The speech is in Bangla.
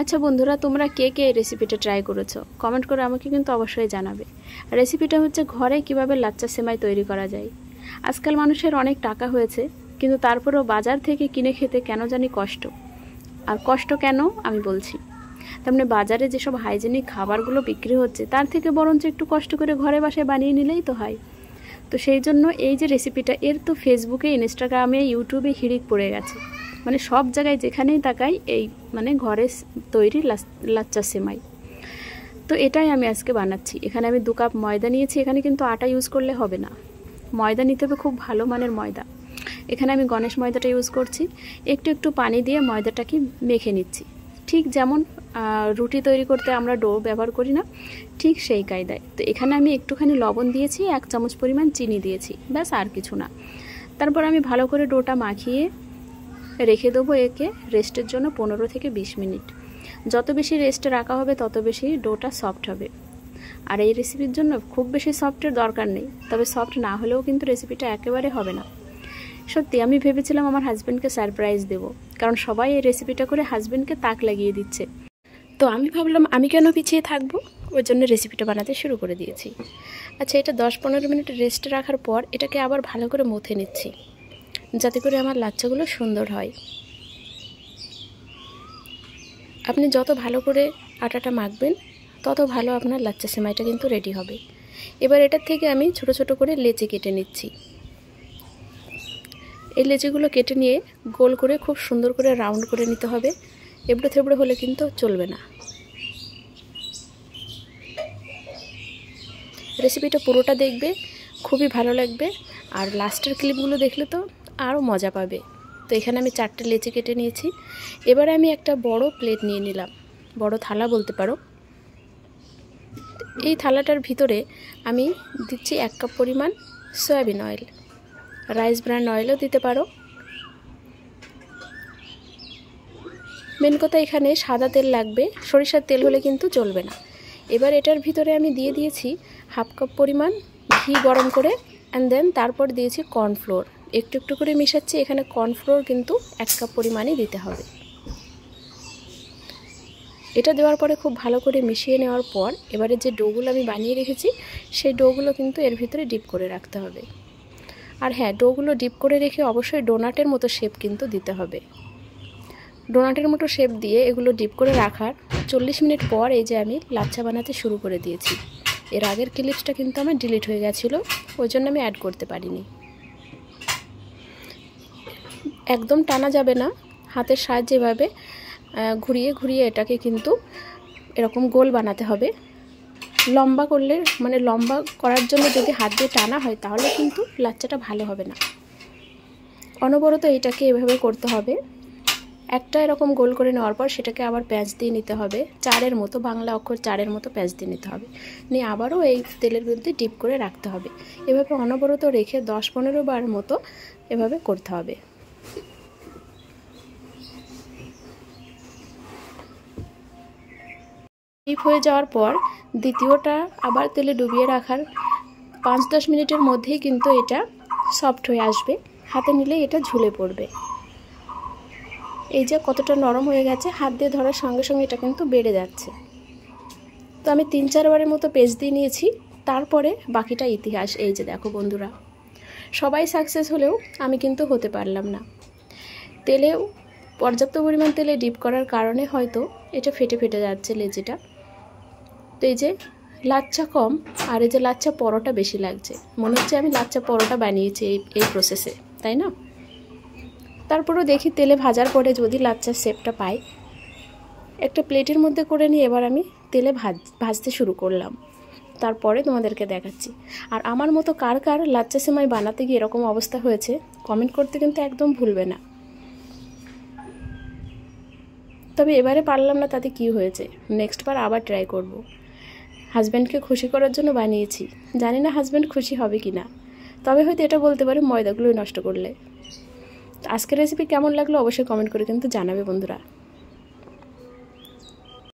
আচ্ছা বন্ধুরা তোমরা কে কে এই রেসিপিটা ট্রাই করেছো কমেন্ট করে আমাকে কিন্তু অবশ্যই জানাবে রেসিপিটা হচ্ছে ঘরে কিভাবে লাচ্চা সেমাই তৈরি করা যায় আজকাল মানুষের অনেক টাকা হয়েছে কিন্তু তারপরেও বাজার থেকে কিনে খেতে কেন জানি কষ্ট আর কষ্ট কেন আমি বলছি তেমনি মানে বাজারে যেসব হাইজেনিক খাবারগুলো বিক্রি হচ্ছে তার থেকে বরঞ্চ একটু কষ্ট করে ঘরে বাসায় বানিয়ে নিলেই তো হয় তো সেই জন্য এই যে রেসিপিটা এর তো ফেসবুকে ইনস্টাগ্রামে ইউটিউবে হিড়িক পড়ে গেছে মানে সব জায়গায় যেখানেই তাকাই এই মানে ঘরে তৈরি লাচ্চা সেমাই তো এটাই আমি আজকে বানাচ্ছি এখানে আমি দু কাপ ময়দা নিয়েছি এখানে কিন্তু আটা ইউজ করলে হবে না ময়দা নিতে হবে খুব ভালো মানের ময়দা এখানে আমি গণেশ ময়দাটা ইউজ করছি একটু একটু পানি দিয়ে ময়দাটাকে মেখে নিচ্ছি ঠিক যেমন রুটি তৈরি করতে আমরা ডো ব্যবহার করি না ঠিক সেই কায়দায় তো এখানে আমি একটুখানি লবণ দিয়েছি এক চামচ পরিমাণ চিনি দিয়েছি ব্যাস আর কিছু না তারপর আমি ভালো করে ডোটা মাখিয়ে রেখে দেবো একে রেস্টের জন্য পনেরো থেকে ২০ মিনিট যত বেশি রেস্টে রাখা হবে তত বেশি ডোটা সফট হবে আর এই রেসিপির জন্য খুব বেশি সফটের দরকার নেই তবে সফট না হলেও কিন্তু রেসিপিটা একেবারে হবে না সত্যি আমি ভেবেছিলাম আমার হাজব্যান্ডকে সারপ্রাইজ দেব কারণ সবাই এই রেসিপিটা করে হাজব্যান্ডকে তাক লাগিয়ে দিচ্ছে তো আমি ভাবলাম আমি কেন পিছিয়ে থাকবো ওর জন্য রেসিপিটা বানাতে শুরু করে দিয়েছি আচ্ছা এটা দশ পনেরো মিনিট রেস্টে রাখার পর এটাকে আবার ভালো করে মুথে নিচ্ছি যাতে করে আমার লাচ্ছাগুলো সুন্দর হয় আপনি যত ভালো করে আটাটা মাখবেন তত ভালো আপনার লাচ্চা সেমাইটা কিন্তু রেডি হবে এবার এটার থেকে আমি ছোট ছোট করে লেচি কেটে নিচ্ছি এই লেচিগুলো কেটে নিয়ে গোল করে খুব সুন্দর করে রাউন্ড করে নিতে হবে এবড়ো থেবড়ো হলে কিন্তু চলবে না রেসিপিটা পুরোটা দেখবে খুবই ভালো লাগবে আর লাস্টের ক্লিপগুলো দেখলে তো আরও মজা পাবে তো এখানে আমি চারটে লেচি কেটে নিয়েছি এবারে আমি একটা বড় প্লেট নিয়ে নিলাম বড় থালা বলতে পারো এই থালাটার ভিতরে আমি দিচ্ছি এক কাপ পরিমাণ সয়াবিন অয়েল রাইস ব্র্যান্ড অয়েলও দিতে পারো মেন কথা এখানে সাদা তেল লাগবে সরিষার তেল হলে কিন্তু চলবে না এবার এটার ভিতরে আমি দিয়ে দিয়েছি হাফ কাপ পরিমাণ ঘি গরম করে অ্যান্ড দেন তারপর দিয়েছি কর্নফ্লোর একটু একটু করে মেশাচ্ছি এখানে কর্নফ্লোর কিন্তু এক কাপ পরিমাণে দিতে হবে এটা দেওয়ার পরে খুব ভালো করে মিশিয়ে নেওয়ার পর এবারে যে ডোগুলো আমি বানিয়ে রেখেছি সেই ডোগুলো কিন্তু এর ভিতরে ডিপ করে রাখতে হবে আর হ্যাঁ ডোগুলো ডিপ করে রেখে অবশ্যই ডোনাটের মতো শেপ কিন্তু দিতে হবে ডোনাটের মতো শেপ দিয়ে এগুলো ডিপ করে রাখার চল্লিশ মিনিট পর এই যে আমি লাচ্ছা বানাতে শুরু করে দিয়েছি এর আগের ক্লিপসটা কিন্তু আমার ডিলিট হয়ে গেছিলো ওই জন্য আমি অ্যাড করতে পারিনি একদম টানা যাবে না হাতের সাহায্যে এভাবে ঘুরিয়ে ঘুরিয়ে এটাকে কিন্তু এরকম গোল বানাতে হবে লম্বা করলে মানে লম্বা করার জন্য যদি হাত দিয়ে টানা হয় তাহলে কিন্তু লাচ্চাটা ভালো হবে না অনবরত এটাকে এভাবে করতে হবে একটা এরকম গোল করে নেওয়ার পর সেটাকে আবার প্যাঁচ দিয়ে নিতে হবে চারের মতো বাংলা অক্ষর চারের মতো প্যাঁচ দিয়ে নিতে হবে নিয়ে আবারও এই তেলের মধ্যে ডিপ করে রাখতে হবে এভাবে অনবরত রেখে দশ পনেরো বার মতো এভাবে করতে হবে ডিপ হয়ে যাওয়ার পর দ্বিতীয়টা আবার তেলে ডুবিয়ে রাখার পাঁচ দশ মিনিটের মধ্যেই কিন্তু এটা সফট হয়ে আসবে হাতে নিলে এটা ঝুলে পড়বে এই যে কতটা নরম হয়ে গেছে হাত দিয়ে ধরার সঙ্গে সঙ্গে এটা কিন্তু বেড়ে যাচ্ছে তো আমি তিন চারবারের মতো পেজ দিয়ে নিয়েছি তারপরে বাকিটা ইতিহাস এই যে দেখো বন্ধুরা সবাই সাকসেস হলেও আমি কিন্তু হতে পারলাম না তেলেও পর্যাপ্ত পরিমাণ তেলে ডিপ করার কারণে হয়তো এটা ফেটে ফেটে যাচ্ছে লেজিটা তো এই যে লাচ্চা কম আর এই যে লাচ্চা পরোটা বেশি লাগছে মনে হচ্ছে আমি লাচ্চা পরোটা বানিয়েছি এই এই প্রসেসে তাই না তারপরেও দেখি তেলে ভাজার পরে যদি লাচ্চার শেপটা পাই একটা প্লেটের মধ্যে করে নিয়ে এবার আমি তেলে ভাজ ভাজতে শুরু করলাম তারপরে তোমাদেরকে দেখাচ্ছি আর আমার মতো কার কার লাচ্চা সেমাই বানাতে গিয়ে এরকম অবস্থা হয়েছে কমেন্ট করতে কিন্তু একদম ভুলবে না তবে এবারে পারলাম না তাতে কি হয়েছে নেক্সট বার আবার ট্রাই করবো হাজব্যান্ডকে খুশি করার জন্য বানিয়েছি জানি না হাজব্যান্ড খুশি হবে কি না তবে হয়তো এটা বলতে পারে ময়দাগুলোই নষ্ট করলে আজকের রেসিপি কেমন লাগলো অবশ্যই কমেন্ট করে কিন্তু জানাবে বন্ধুরা